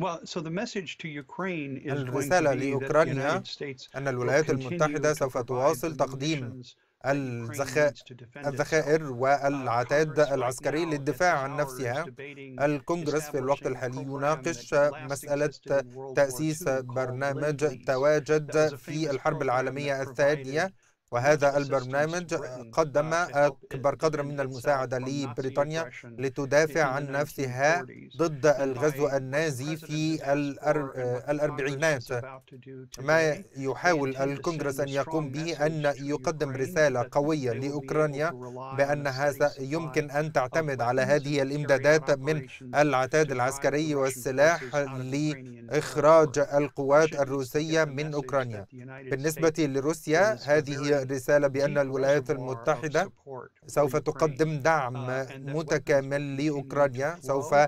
الرسالة لأوكرانيا أن الولايات المتحدة سوف تواصل تقديم الذخائر والعتاد العسكري للدفاع عن نفسها الكونغرس في الوقت الحالي يناقش مسألة تأسيس برنامج تواجد في الحرب العالمية الثانية وهذا البرنامج uh, قدم أكبر قدر من المساعدة لبريطانيا لتدافع عن نفسها ضد الغزو النازي في آه، الأربعينات ما يحاول الكونغرس أن يقوم به أن يقدم رسالة قوية لأوكرانيا بأنها يمكن أن تعتمد على هذه الإمدادات من العتاد العسكري والسلاح لإخراج القوات الروسية من أوكرانيا بالنسبة لروسيا هذه رسالة بأن الولايات المتحدة سوف تقدم دعم uh, متكامل لأوكرانيا سوف uh,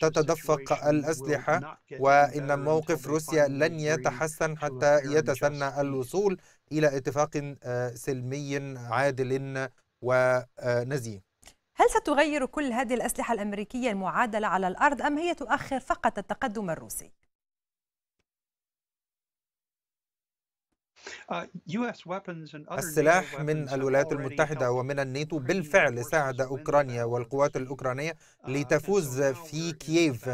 تتدفق الأسلحة وإن موقف روسيا لن يتحسن حتى يتسنى الوصول إلى اتفاق uh, سلمي عادل ونزيه هل ستغير كل هذه الأسلحة الأمريكية المعادلة على الأرض أم هي تؤخر فقط التقدم الروسي؟ آه، السلاح من الولايات المتحدة ومن الناتو بالفعل ساعد أوكرانيا والقوات الأوكرانية uh, لتفوز في كييف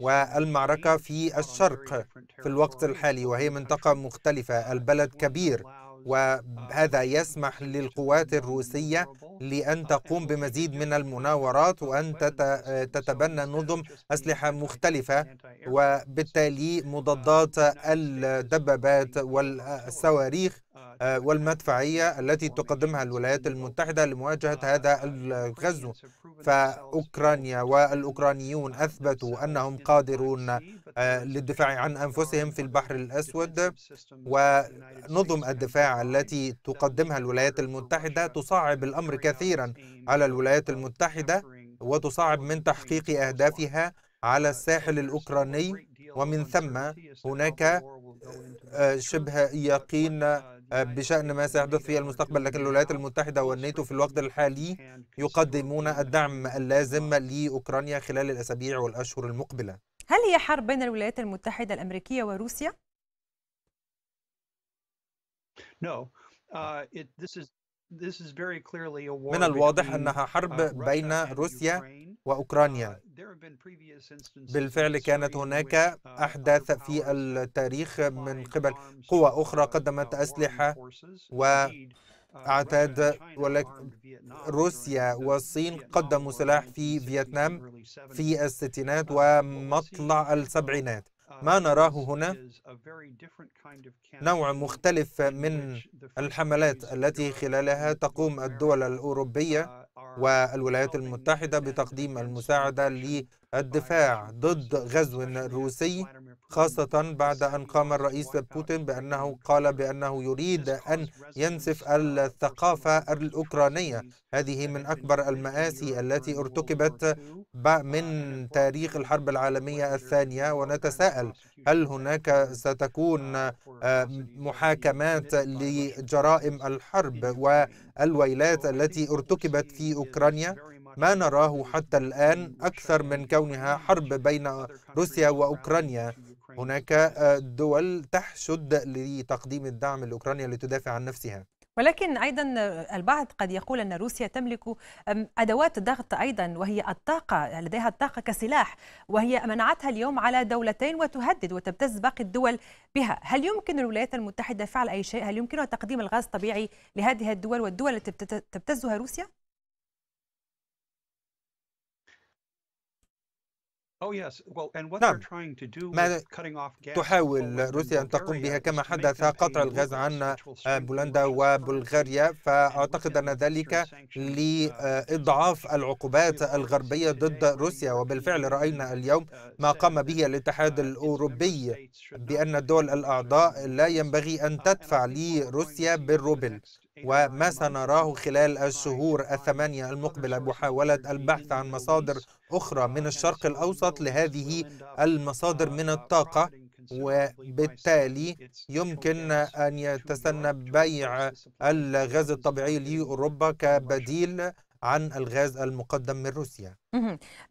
والمعركة في الشرق في الوقت الحالي وهي منطقة مختلفة uh, البلد كبير وهذا يسمح للقوات الروسية لأن تقوم بمزيد من المناورات وأن تتبنى نظم أسلحة مختلفة وبالتالي مضادات الدبابات والصواريخ آه، والمدفعية التي تقدمها الولايات المتحدة لمواجهة هذا الغزو فأوكرانيا والأوكرانيون أثبتوا أنهم قادرون آه، للدفاع عن أنفسهم في البحر الأسود ونظم الدفاع التي تقدمها الولايات المتحدة تصعب الأمر كثيرا على الولايات المتحدة وتصعب من تحقيق أهدافها على الساحل الأوكراني ومن ثم هناك آه، شبه يقين بشأن ما سيحدث في المستقبل لكن الولايات المتحدة والناتو في الوقت الحالي يقدمون الدعم اللازم لأوكرانيا خلال الأسابيع والأشهر المقبلة هل هي حرب بين الولايات المتحدة الأمريكية وروسيا؟ uh, من الواضح أنها uh, حرب بين روسيا وأوكرانيا uh, بالفعل كانت هناك uh, أحداث في التاريخ من قبل قوى أخرى قدمت أسلحة و اعتاد ولكن روسيا والصين قدموا سلاح في فيتنام في الستينات ومطلع السبعينات Uh, ما نراه هنا نوع مختلف من الحملات التي خلالها تقوم الدول الأوروبية uh, والولايات المتحدة بتقديم المساعدة للدفاع uh, ضد غزو روسي خاصة بعد أن قام الرئيس بوتين بأنه قال بأنه يريد أن ينسف الثقافة الأوكرانية هذه من أكبر المآسي التي ارتكبت من تاريخ الحرب العالمية الثانية ونتساءل هل هناك ستكون آه، محاكمات لجرائم الحرب والويلات التي ارتكبت في أوكرانيا ما نراه حتى الآن أكثر من كونها حرب بين روسيا وأوكرانيا هناك آه، دول تحشد لتقديم الدعم لأوكرانيا لتدافع عن نفسها ولكن ايضا آه، البعض قد يقول ان روسيا تملك ادوات ضغط ايضا وهي الطاقه لديها الطاقه كسلاح وهي منعتها اليوم على دولتين وتهدد وتبتز باقي الدول بها، هل يمكن الولايات المتحده فعل اي شيء؟ هل يمكنها تقديم الغاز الطبيعي لهذه الدول والدول التي تبتزها روسيا؟ Oh, نعم ماذا تحاول روسيا أن تقوم بها كما حدث قطع الغاز عن آه، بولندا وبلغاريا فأعتقد أن ذلك uh, لإضعاف العقوبات الغربية ضد روسيا وبالفعل رأينا اليوم uh, ما قام به الاتحاد uh, الأوروبي بأن الدول الأعضاء لا ينبغي أن تدفع لروسيا بالروبل وما سنراه خلال الشهور الثمانية المقبلة محاولة البحث عن مصادر أخرى من الشرق الأوسط لهذه المصادر من الطاقة وبالتالي يمكن أن يتسنى بيع الغاز الطبيعي لأوروبا كبديل عن الغاز المقدم من روسيا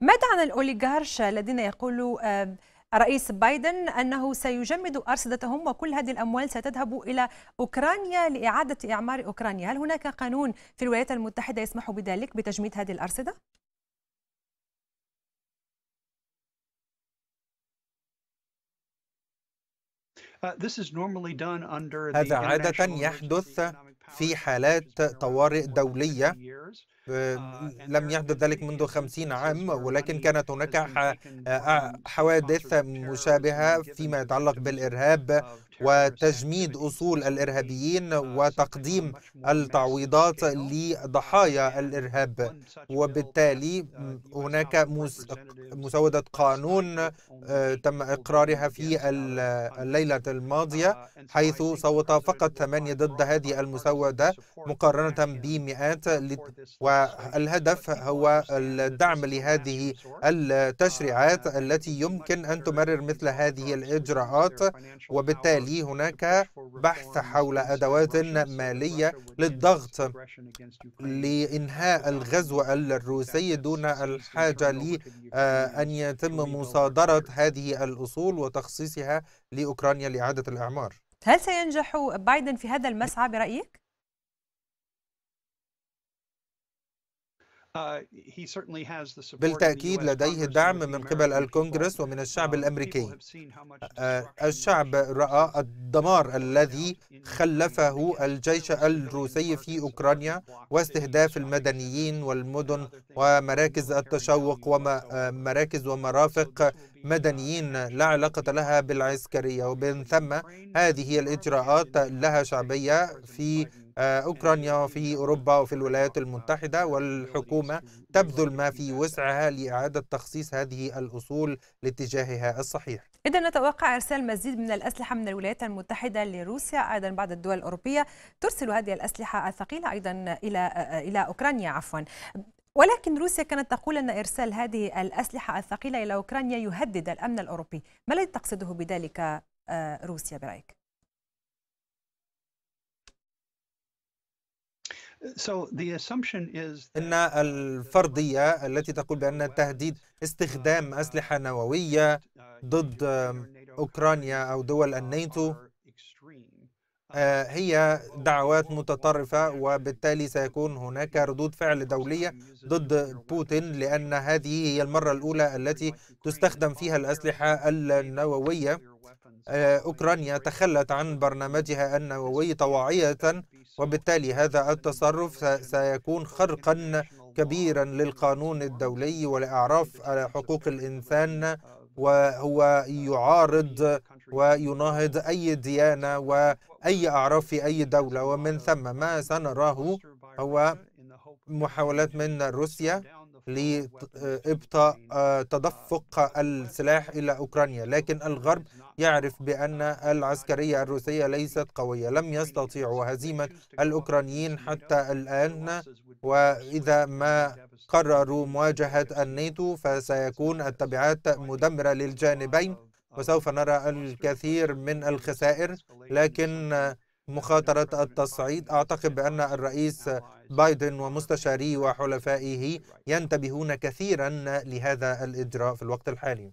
ماذا عن الأوليغارش الذين يقولوا آه، رئيس بايدن أنه سيجمد أرصدتهم وكل هذه الأموال ستذهب إلى أوكرانيا لإعادة إعمار أوكرانيا هل هناك قانون في الولايات المتحدة يسمح بذلك بتجميد هذه الأرصدة؟ Uh, هذا عادة يحدث في حالات طوارئ دولية آه، آه، لم يحدث ذلك منذ خمسين عام ولكن يعني كانت هناك آه، حوادث مشابهة فيما يتعلق بالإرهاب وتجميد أصول الإرهابيين وتقديم التعويضات لضحايا يعني الإرهاب وبالتالي هناك مسودة قانون تم إقرارها في الليلة الماضية حيث صوت فقط ثمانية ضد هذه المسودة مقارنة بمئات و والهدف هو الدعم لهذه التشريعات التي يمكن أن تمرر مثل هذه الإجراءات وبالتالي هناك بحث حول أدوات مالية للضغط لإنهاء الغزو الروسي دون الحاجة لأن آه، يتم مصادرة هذه الأصول وتخصيصها لأوكرانيا لإعادة الإعمار هل سينجح بايدن في هذا المسعى برأيك؟ آه، بالتأكيد لديه دعم من قبل الكونغرس ومن الشعب uh, الأمريكي uh, الشعب رأى الدمار الذي خلفه الجيش الروسي في أوكرانيا واستهداف المدنيين والمدن ومراكز التشوق ومراكز آه، ومرافق uh, مدنيين لا علاقة لها بالعسكرية ومن ثم هذه الإجراءات لها شعبية في آه، أوكرانيا في أوروبا وفي الولايات المتحدة والحكومة تبذل ما في وسعها لإعادة تخصيص هذه الأصول لاتجاهها الصحيح إذا نتوقع إرسال مزيد من الأسلحة من الولايات المتحدة لروسيا أيضا بعض الدول الأوروبية ترسل هذه الأسلحة الثقيلة أيضا إلى إلى أوكرانيا عفوا ولكن روسيا كانت تقول أن إرسال هذه الأسلحة الثقيلة إلى أوكرانيا يهدد الأمن الأوروبي ما الذي تقصده بذلك آه، روسيا برأيك؟ ان الفرضيه التي تقول بان تهديد استخدام اسلحه نوويه uh, ضد اوكرانيا او دول الناتو آه، هي دعوات متطرفه وبالتالي سيكون هناك ردود فعل دوليه ضد بوتين لان هذه هي المره الاولى التي تستخدم فيها الاسلحه النوويه آه، أوكرانيا تخلت عن برنامجها النووي طواعية وبالتالي هذا التصرف سيكون خرقا كبيرا للقانون الدولي ولإعراف حقوق الإنسان وهو يعارض ويناهض أي ديانة وأي أعراف في أي دولة ومن ثم ما سنراه هو محاولات من روسيا لإبطاء آه، تدفق السلاح إلى أوكرانيا لكن الغرب يعرف بأن العسكرية الروسية ليست قوية لم يستطيعوا هزيمة الأوكرانيين حتى الآن وإذا ما قرروا مواجهة الناتو فسيكون التبعات مدمرة للجانبين وسوف نرى الكثير من الخسائر لكن مخاطرة التصعيد أعتقد بأن الرئيس بايدن ومستشاريه وحلفائه ينتبهون كثيرا لهذا الإجراء في الوقت الحالي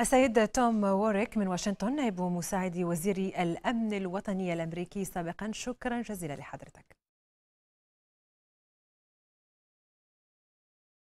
السيد توم ووريك من واشنطن نائب مساعد وزير الأمن الوطني الأمريكي سابقا شكرا جزيلا لحضرتك